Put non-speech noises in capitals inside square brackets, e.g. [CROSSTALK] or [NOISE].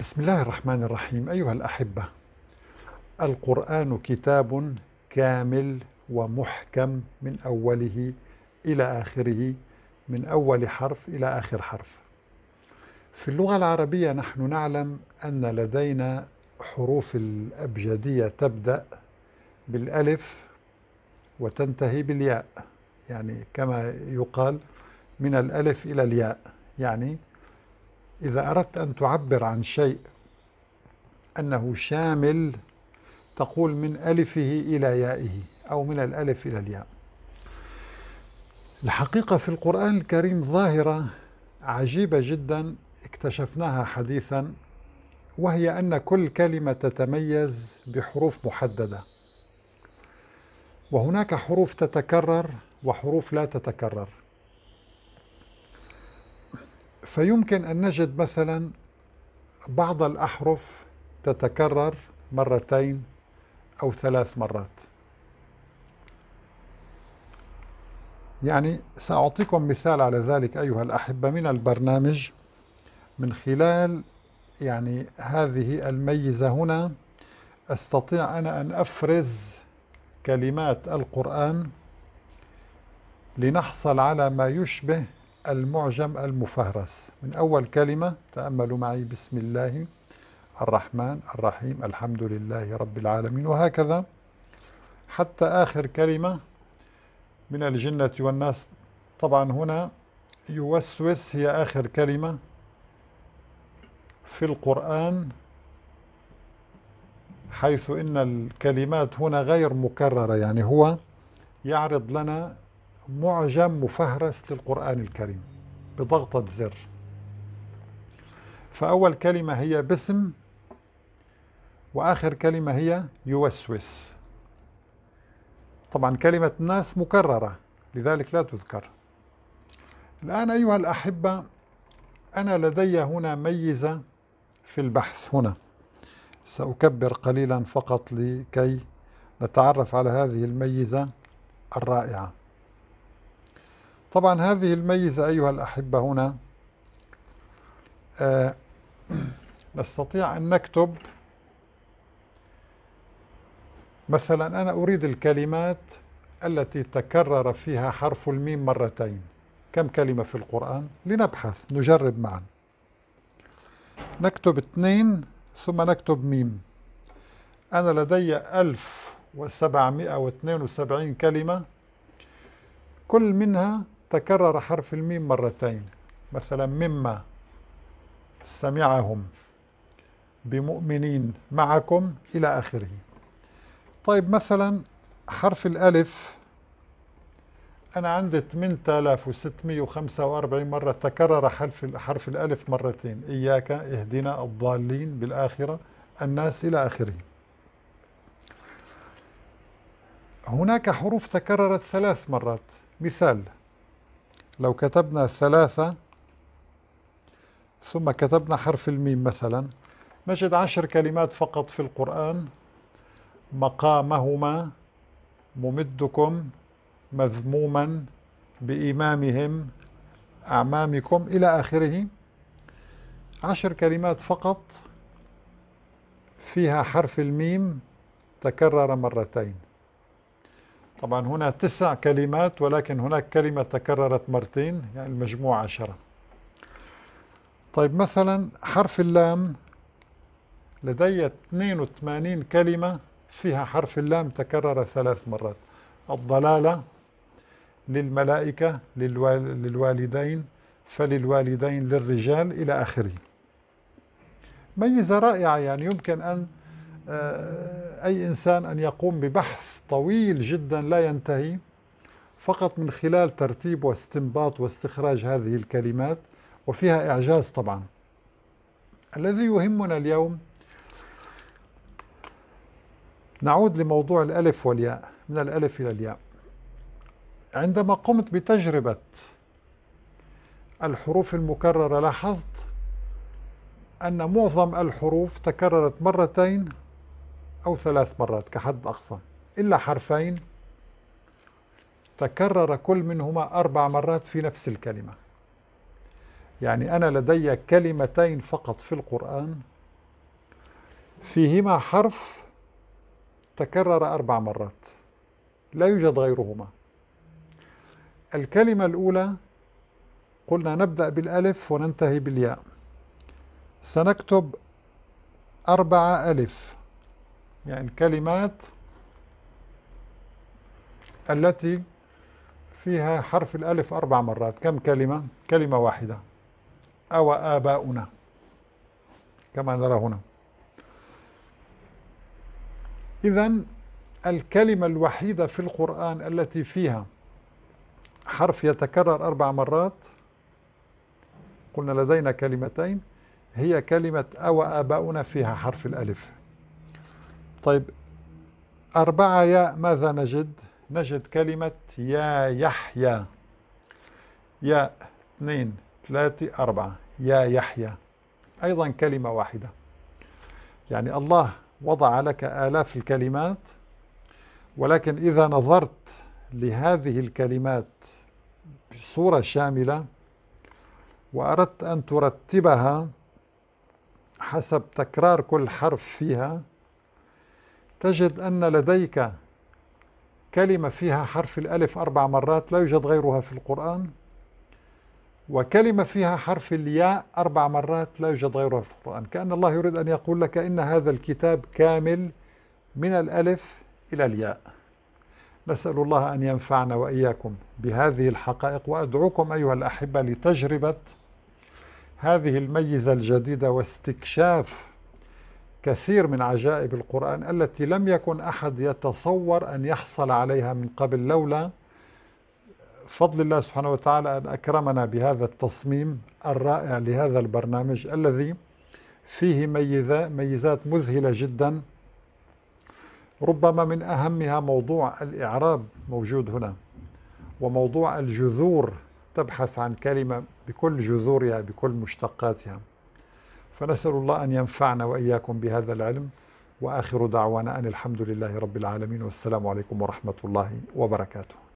بسم الله الرحمن الرحيم أيها الأحبة القرآن كتاب كامل ومحكم من أوله إلى آخره من أول حرف إلى آخر حرف في اللغة العربية نحن نعلم أن لدينا حروف الأبجدية تبدأ بالألف وتنتهي بالياء يعني كما يقال من الألف إلى الياء يعني إذا أردت أن تعبر عن شيء أنه شامل تقول من ألفه إلى يائه أو من الألف إلى الياء الحقيقة في القرآن الكريم ظاهرة عجيبة جدا اكتشفناها حديثا وهي أن كل كلمة تتميز بحروف محددة وهناك حروف تتكرر وحروف لا تتكرر فيمكن أن نجد مثلا بعض الأحرف تتكرر مرتين أو ثلاث مرات يعني سأعطيكم مثال على ذلك أيها الأحبة من البرنامج من خلال يعني هذه الميزة هنا أستطيع أنا أن أفرز كلمات القرآن لنحصل على ما يشبه المعجم المفهرس من أول كلمة تأملوا معي بسم الله الرحمن الرحيم الحمد لله رب العالمين وهكذا حتى آخر كلمة من الجنة والناس طبعا هنا يوسوس هي آخر كلمة في القرآن حيث إن الكلمات هنا غير مكررة يعني هو يعرض لنا معجم مفهرس للقرآن الكريم بضغطة زر فأول كلمة هي باسم وآخر كلمة هي يوسوس طبعا كلمة الناس مكررة لذلك لا تذكر الآن أيها الأحبة أنا لدي هنا ميزة في البحث هنا سأكبر قليلا فقط لكي نتعرف على هذه الميزة الرائعة طبعا هذه الميزة أيها الأحبة هنا آه [CLEARS THROAT] نستطيع أن نكتب مثلا أنا أريد الكلمات التي تكرر فيها حرف الميم مرتين كم كلمة في القرآن لنبحث نجرب معا نكتب اثنين ثم نكتب ميم أنا لدي ألف وسبعمائة واثنين وسبعين كلمة كل منها تكرر حرف الميم مرتين مثلا مما سمعهم بمؤمنين معكم إلى آخره طيب مثلا حرف الألف أنا عندي 8645 مرة تكرر حرف حرف الألف مرتين إياك اهدنا الضالين بالآخرة الناس إلى آخره هناك حروف تكررت ثلاث مرات مثال لو كتبنا ثلاثة ثم كتبنا حرف الميم مثلا نجد عشر كلمات فقط في القرآن مقامهما ممدكم مذموما بإمامهم أعمامكم إلى آخره عشر كلمات فقط فيها حرف الميم تكرر مرتين طبعا هنا تسع كلمات ولكن هناك كلمة تكررت مرتين يعني المجموع عشرة طيب مثلا حرف اللام لدي 82 كلمة فيها حرف اللام تكرر ثلاث مرات الضلالة للملائكة للوالدين فللوالدين للرجال إلى آخره ميزة رائعة يعني يمكن أن أي إنسان أن يقوم ببحث طويل جدا لا ينتهي فقط من خلال ترتيب واستنباط واستخراج هذه الكلمات وفيها إعجاز طبعا الذي يهمنا اليوم نعود لموضوع الألف والياء من الألف إلى الياء عندما قمت بتجربة الحروف المكررة لاحظت أن معظم الحروف تكررت مرتين أو ثلاث مرات كحد أقصى إلا حرفين تكرر كل منهما أربع مرات في نفس الكلمة يعني أنا لدي كلمتين فقط في القرآن فيهما حرف تكرر أربع مرات لا يوجد غيرهما الكلمة الأولى قلنا نبدأ بالألف وننتهي بالياء سنكتب أربعة ألف يعني الكلمات التي فيها حرف الألف أربع مرات كم كلمة؟ كلمة واحدة أو آباؤنا كما نرى هنا إذا الكلمة الوحيدة في القرآن التي فيها حرف يتكرر أربع مرات قلنا لدينا كلمتين هي كلمة أو آباؤنا فيها حرف الألف طيب أربعة ياء ماذا نجد نجد كلمة يا يحيى ياء اثنين ثلاثة أربعة يا يحيى أيضا كلمة واحدة يعني الله وضع لك آلاف الكلمات ولكن إذا نظرت لهذه الكلمات بصورة شاملة وأردت أن ترتبها حسب تكرار كل حرف فيها تجد أن لديك كلمة فيها حرف الألف أربع مرات لا يوجد غيرها في القرآن وكلمة فيها حرف الياء أربع مرات لا يوجد غيرها في القرآن كأن الله يريد أن يقول لك إن هذا الكتاب كامل من الألف إلى الياء نسأل الله أن ينفعنا وإياكم بهذه الحقائق وأدعوكم أيها الأحبة لتجربة هذه الميزة الجديدة واستكشاف كثير من عجائب القرآن التي لم يكن أحد يتصور أن يحصل عليها من قبل لولا فضل الله سبحانه وتعالى أن أكرمنا بهذا التصميم الرائع لهذا البرنامج الذي فيه ميزات مذهلة جدا ربما من أهمها موضوع الإعراب موجود هنا وموضوع الجذور تبحث عن كلمة بكل جذورها بكل مشتقاتها فنسأل الله أن ينفعنا وإياكم بهذا العلم وآخر دعوانا أن الحمد لله رب العالمين والسلام عليكم ورحمة الله وبركاته